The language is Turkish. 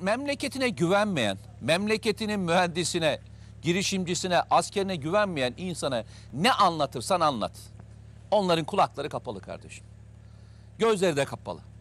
memleketine güvenmeyen, memleketinin mühendisine, girişimcisine, askerine güvenmeyen insana ne anlatırsan anlat. Onların kulakları kapalı kardeşim. Gözleri de kapalı.